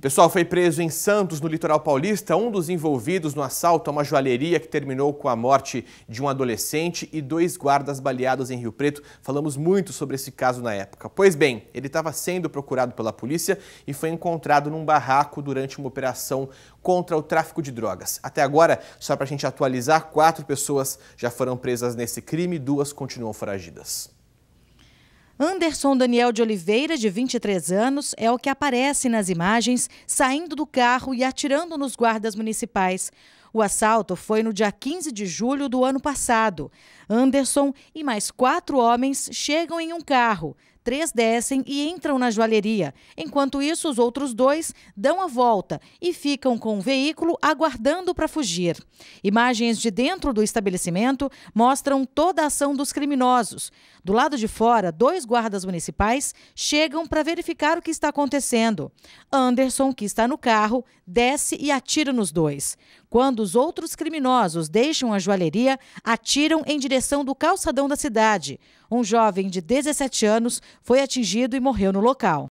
O pessoal foi preso em Santos, no litoral paulista, um dos envolvidos no assalto a uma joalheria que terminou com a morte de um adolescente e dois guardas baleados em Rio Preto. Falamos muito sobre esse caso na época. Pois bem, ele estava sendo procurado pela polícia e foi encontrado num barraco durante uma operação contra o tráfico de drogas. Até agora, só para a gente atualizar, quatro pessoas já foram presas nesse crime, e duas continuam foragidas. Anderson Daniel de Oliveira, de 23 anos, é o que aparece nas imagens saindo do carro e atirando nos guardas municipais. O assalto foi no dia 15 de julho do ano passado. Anderson e mais quatro homens chegam em um carro. Três descem e entram na joalheria. Enquanto isso, os outros dois dão a volta e ficam com o veículo aguardando para fugir. Imagens de dentro do estabelecimento mostram toda a ação dos criminosos. Do lado de fora, dois guardas municipais chegam para verificar o que está acontecendo. Anderson, que está no carro, desce e atira nos dois. Quando os outros criminosos deixam a joalheria, atiram em direção do calçadão da cidade. Um jovem de 17 anos foi atingido e morreu no local.